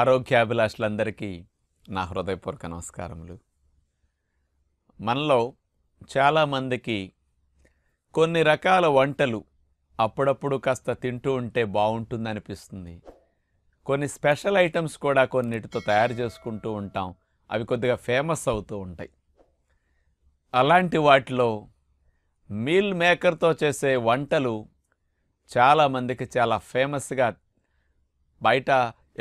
ఆరోగ్యాభిలాషులందరికీ నా హృదయపూర్వక నమస్కారములు మనలో చాలామందికి కొన్ని రకాల వంటలు అప్పుడప్పుడు కాస్త తింటూ ఉంటే బాగుంటుంది అనిపిస్తుంది కొన్ని స్పెషల్ ఐటమ్స్ కూడా కొన్నిటితో తయారు చేసుకుంటూ ఉంటాం అవి కొద్దిగా ఫేమస్ అవుతూ ఉంటాయి అలాంటి వాటిలో మీల్ మేకర్తో చేసే వంటలు చాలామందికి చాలా ఫేమస్గా బయట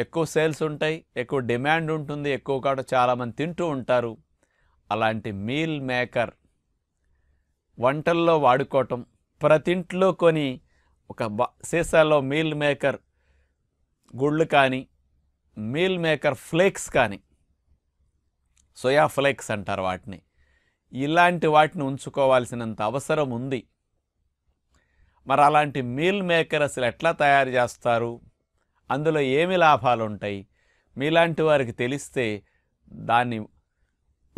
ఎక్కువ సేల్స్ ఉంటాయి ఎక్కువ డిమాండ్ ఉంటుంది ఎక్కువ కాటు చాలామంది తింటూ ఉంటారు అలాంటి మీల్ మేకర్ వంటల్లో వాడుకోవటం ప్రతింట్లో కొని ఒక సీసాలో మీల్ మేకర్ గుళ్ళు కానీ మీల్ మేకర్ ఫ్లేక్స్ కానీ సోయా ఫ్లేక్స్ అంటారు వాటిని ఇలాంటి వాటిని ఉంచుకోవాల్సినంత అవసరం ఉంది మరి అలాంటి మీల్ మేకర్ అసలు ఎట్లా తయారు చేస్తారు అందులో ఏమి లాభాలు ఉంటాయి మీలాంటి వారికి తెలిస్తే దాన్ని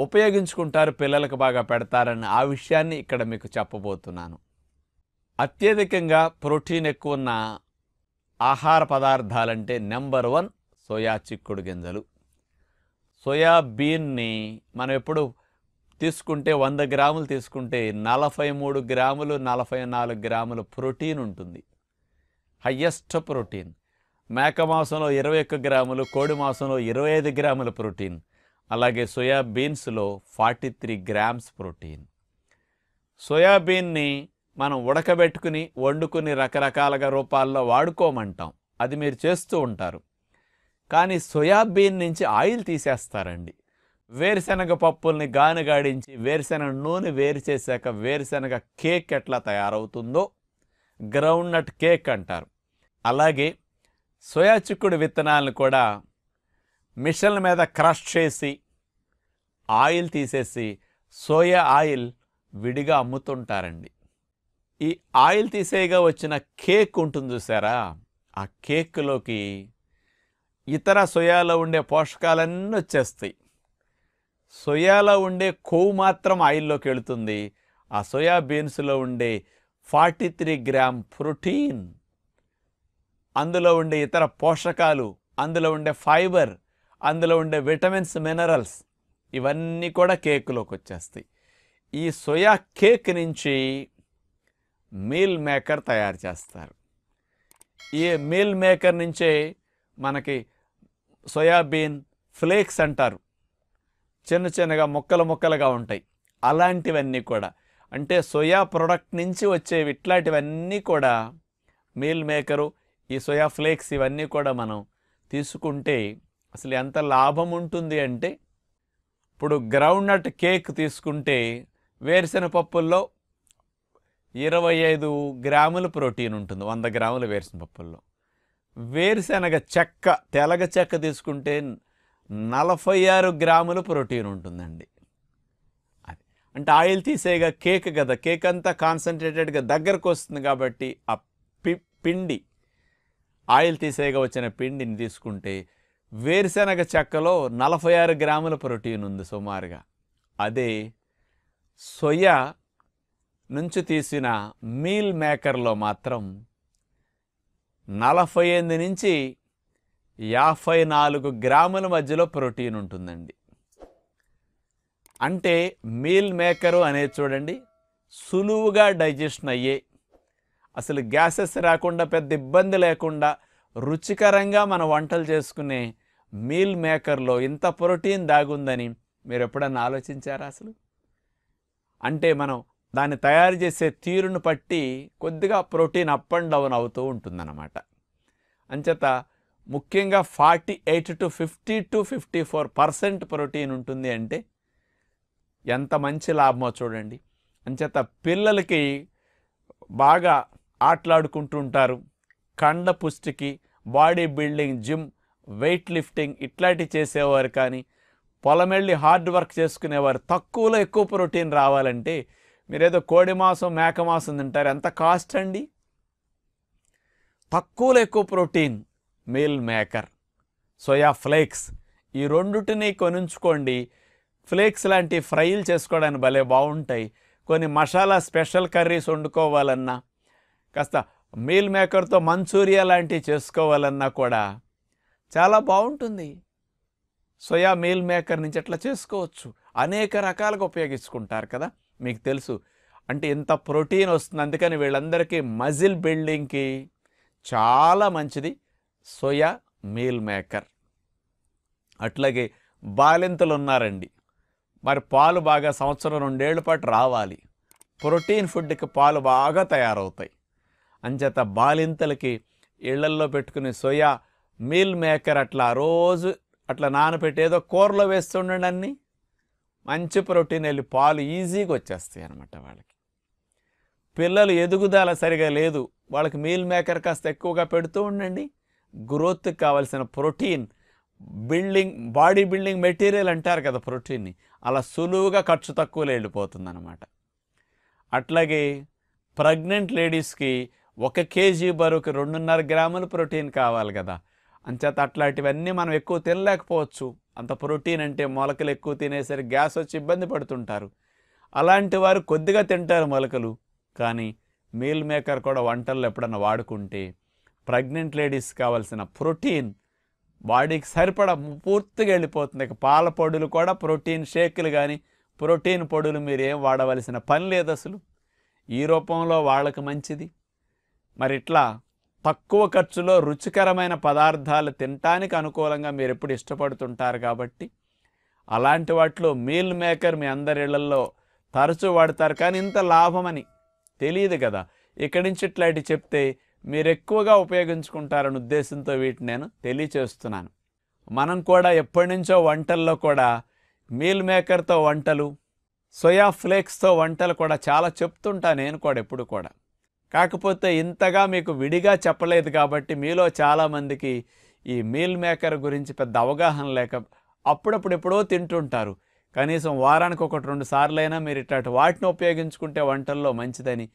ఉపయోగించుకుంటారు పిల్లలకు బాగా పెడతారని ఆ విషయాన్ని ఇక్కడ మీకు చెప్పబోతున్నాను అత్యధికంగా ప్రోటీన్ ఎక్కువ ఉన్న ఆహార పదార్థాలంటే నెంబర్ వన్ సోయా చిక్కుడు గింజలు సోయా బీన్ని మనం ఎప్పుడు తీసుకుంటే వంద గ్రాములు తీసుకుంటే నలభై మూడు గ్రాములు నలభై నాలుగు గ్రాములు ప్రోటీన్ ఉంటుంది హయ్యెస్ట్ ప్రోటీన్ మేక మాంసంలో ఇరవై ఒక్క గ్రాములు కోడి మాంసంలో ఇరవై ఐదు గ్రాముల ప్రోటీన్ అలాగే సోయాబీన్స్లో ఫార్టీ త్రీ గ్రామ్స్ ప్రోటీన్ సోయాబీన్ని మనం ఉడకబెట్టుకుని వండుకుని రకరకాలుగా రూపాల్లో వాడుకోమంటాం అది మీరు చేస్తూ ఉంటారు కానీ సోయాబీన్ నుంచి ఆయిల్ తీసేస్తారండి వేరుశనగ పప్పుల్ని గానుగాడించి వేరుశనగ నూనె వేరు చేశాక వేరుశనగ కేక్ ఎట్లా తయారవుతుందో గ్రౌండ్ నట్ కేక్ అంటారు అలాగే సోయా చిక్కుడు విత్తనాలను కూడా మిషన్ల మీద క్రష్ చేసి ఆయిల్ తీసేసి సోయా ఆయిల్ విడిగా అమ్ముతుంటారండి ఈ ఆయిల్ తీసేగా వచ్చిన కేక్ ఉంటుంది చూసారా ఆ కేక్లోకి ఇతర సొయాలో ఉండే పోషకాలన్నీ వచ్చేస్తాయి సొయాలో ఉండే కొవ్వు మాత్రం ఆయిల్లోకి వెళుతుంది ఆ సోయా బీన్స్లో ఉండే ఫార్టీ త్రీ గ్రామ్ ప్రోటీన్ అందులో ఉండే ఇతర పోషకాలు అందులో ఉండే ఫైబర్ అందులో ఉండే విటమిన్స్ మినరల్స్ ఇవన్నీ కూడా కేకులోకి వచ్చేస్తాయి ఈ సోయా కేక్ నుంచి మీల్ మేకర్ తయారు చేస్తారు ఈ మీల్ మేకర్ నుంచే మనకి సోయాబీన్ ఫ్లేక్స్ అంటారు చిన్న చిన్నగా ముక్కలు ముక్కలుగా ఉంటాయి అలాంటివన్నీ కూడా అంటే సోయా ప్రోడక్ట్ నుంచి వచ్చేవి ఇట్లాంటివన్నీ కూడా మీల్ మేకరు ఈ సోయా ఫ్లేక్స్ ఇవన్నీ కూడా మనం తీసుకుంటే అసలు ఎంత లాభం ఉంటుంది అంటే ఇప్పుడు గ్రౌండ్నట్ కేక్ తీసుకుంటే వేరుశెన పప్పుల్లో ఇరవై ఐదు గ్రాముల ప్రోటీన్ ఉంటుంది వంద గ్రాముల వేరుశెన పప్పుల్లో వేరుశెనగ చెక్క తెలగ చెక్క తీసుకుంటే నలభై ఆరు గ్రాముల ప్రోటీన్ ఉంటుందండి అది అంటే ఆయిల్ తీసేగా కేక్ కదా కేక్ అంతా కాన్సన్ట్రేటెడ్గా దగ్గరకు వస్తుంది కాబట్టి ఆ పిండి ఆయిల్ తీసేయగా వచ్చిన పిండిని తీసుకుంటే వేరుశనగ చెక్కలో నలభై ఆరు గ్రాముల ప్రోటీన్ ఉంది సుమారుగా అదే సొయ నుంచి తీసిన మీల్ మేకర్లో మాత్రం నలభై ఎనిమిది నుంచి యాభై నాలుగు గ్రాముల మధ్యలో ప్రోటీన్ ఉంటుందండి అంటే మీల్ మేకరు అనేది చూడండి సులువుగా డైజెషన్ అయ్యే అసలు గ్యాసెస్ రాకుండా పెద్ద ఇబ్బంది లేకుండా రుచికరంగా మన వంటలు చేసుకునే మీల్ మేకర్లో ఇంత ప్రోటీన్ దాగుందని మీరు ఎప్పుడన్నా ఆలోచించారా అసలు అంటే మనం దాన్ని తయారు చేసే తీరును పట్టి కొద్దిగా ప్రోటీన్ అప్ అండ్ డౌన్ అవుతూ ఉంటుందన్నమాట అంచేత ముఖ్యంగా forty eight to fifty to fifty four percent protein ఉంటుంది అంటే ఎంత మంచి లాభమో చూడండి అంచేత పిల్లలకి బాగా ఆటలాడుకుంటుంటారు కండ పుష్టికి body building gym weight lifting ఇట్లాంటివి చేసేవారు కానీ పొలమెళ్ళి హార్డ్ వర్క్ చేసుకునేవారు తక్కువలో ఎక్కువ ప్రోటీన్ రావాలంటే మీరు ఏదో కోడి మాంసం మేక మాసం తింటారు ఎంత కాస్ట్ అండి తక్కువలో ఎక్కువ protein meal maker soya flakes ఈ రెండుటిని కొనుంచుకోండి ఫ్లేక్స్ లాంటి ఫ్రైలు చేసుకోవడానికి భలే బాగుంటాయి కొన్ని మసాలా స్పెషల్ కర్రీస్ వండుకోవాలన్నా కాస్త మీల్ మేకర్తో మంచూరియా లాంటివి చేసుకోవాలన్నా కూడా చాలా బాగుంటుంది సోయా మీల్ మేకర్ నుంచి అట్లా చేసుకోవచ్చు అనేక రకాలుగా ఉపయోగించుకుంటారు కదా మీకు తెలుసు అంటే ఇంత ప్రోటీన్ వస్తుంది అందుకని వీళ్ళందరికీ మజిల్ బిల్డింగ్కి చాలా మంచిది సోయా మీల్ మేకర్ అట్లాగే బాలింతలు ఉన్నారండి మరి పాలు బాగా సంవత్సరం రెండేళ్ల పాటు రావాలి ప్రోటీన్ ఫుడ్కి పాలు బాగా తయారవుతాయి అంచేత బాలింతలకి ఇళ్లల్లో పెట్టుకునే సోయా మీల్ మేకర్ అట్లా రోజు అట్లా నానబెట్టి ఏదో కూరలో వేస్తుండండి అన్ని మంచి ప్రోటీన్ వెళ్ళి పాలు ఈజీగా వచ్చేస్తాయి అనమాట వాళ్ళకి పిల్లలు ఎదుగుదల సరిగా లేదు వాళ్ళకి మీల్ మేకర్ కాస్త ఎక్కువగా పెడుతూ ఉండండి గ్రోత్కి కావలసిన protein building body building material అంటారు కదా ప్రోటీన్ని అలా సులువుగా ఖర్చు తక్కువలో వెళ్ళిపోతుంది అనమాట అట్లాగే ప్రెగ్నెంట్ లేడీస్కి ఒక కేజీ బరువుకి రెండున్నర గ్రాములు ప్రోటీన్ కావాలి కదా అంచేత అట్లాంటివన్నీ మనం ఎక్కువ తినలేకపోవచ్చు అంత ప్రోటీన్ అంటే మొలకలు ఎక్కువ తినేసరికి గ్యాస్ వచ్చి ఇబ్బంది పడుతుంటారు అలాంటి వారు కొద్దిగా తింటారు మొలకలు కానీ మీల్ మేకర్ కూడా వంటల్లో ఎప్పుడన్నా వాడుకుంటే ప్రెగ్నెంట్ లేడీస్ కావాల్సిన ప్రోటీన్ బాడీకి సరిపడా పూర్తిగా వెళ్ళిపోతుంది ఇక పాల పొడులు కూడా ప్రోటీన్ షేక్లు కానీ ప్రోటీన్ పొడులు మీరు ఏం వాడవలసిన పని లేదు అసలు ఈ రూపంలో వాళ్ళకి మంచిది మరి ఇట్లా తక్కువ ఖర్చులో రుచికరమైన పదార్థాలు తినటానికి అనుకూలంగా మీరు ఎప్పుడు ఇష్టపడుతుంటారు కాబట్టి అలాంటి వాటిలో మీల్ మేకర్ మీ అందరి ఇళ్లలో తరచూ వాడతారు కానీ ఇంత లాభమని తెలియదు కదా ఇక్కడి నుంచి ఇట్లా ఇటు చెప్తే మీరు ఎక్కువగా ఉపయోగించుకుంటారని ఉద్దేశంతో వీటిని నేను తెలియచేస్తున్నాను మనం కూడా ఎప్పటి నుంచో వంటల్లో కూడా మీల్ మేకర్తో వంటలు సోయా ఫ్లేక్స్తో వంటలు కూడా చాలా చెప్తుంటా నేను కూడా ఎప్పుడు కూడా కాకపోతే ఇంతగా మీకు విడిగా చెప్పలేదు కాబట్టి మీలో చాలామందికి ఈ మీల్ మేకర్ గురించి పెద్ద అవగాహన లేక అప్పుడప్పుడు ఎప్పుడో తింటుంటారు కనీసం వారానికి ఒకటి రెండు సార్లైనా మీరు ఇట్లాంటి వాటిని ఉపయోగించుకుంటే వంటల్లో మంచిదని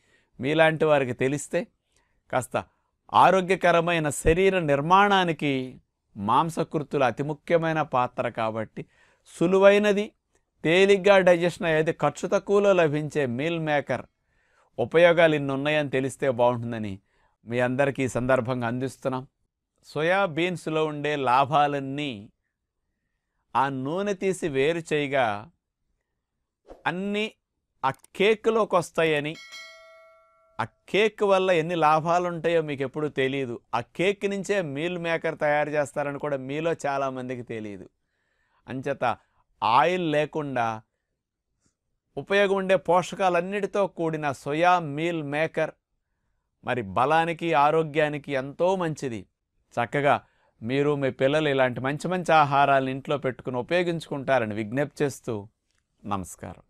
మీలాంటి వారికి తెలిస్తే కాస్త ఆరోగ్యకరమైన శరీర నిర్మాణానికి మాంసకృతులు అతి ముఖ్యమైన పాత్ర కాబట్టి సులువైనది తేలిగ్గా డైజెషన్ అయ్యేది ఖర్చు తక్కువలో లభించే మీల్ మేకర్ ఉపయోగాలు ఇన్ని ఉన్నాయని తెలిస్తే బాగుంటుందని మీ అందరికీ ఈ సందర్భంగా అందిస్తున్నాం సోయాబీన్స్లో ఉండే లాభాలన్నీ ఆ నూనె తీసి వేరు చేయగా అన్నీ ఆ కేక్లోకి వస్తాయని ఆ కేక్ వల్ల ఎన్ని లాభాలు ఉంటాయో మీకు ఎప్పుడు తెలియదు ఆ కేక్ నుంచే మీల్ మేకర్ తయారు చేస్తారని కూడా మీలో చాలామందికి తెలియదు అంచేత ఆయిల్ లేకుండా ఉపయోగం ఉండే పోషకాలన్నిటితో కూడిన సొయా మీల్ మేకర్ మరి బలానికి ఆరోగ్యానికి ఎంతో మంచిది చక్కగా మీరు మీ పిల్లలు ఇలాంటి మంచి మంచి ఆహారాలను ఇంట్లో పెట్టుకుని ఉపయోగించుకుంటారని విజ్ఞప్తి చేస్తూ నమస్కారం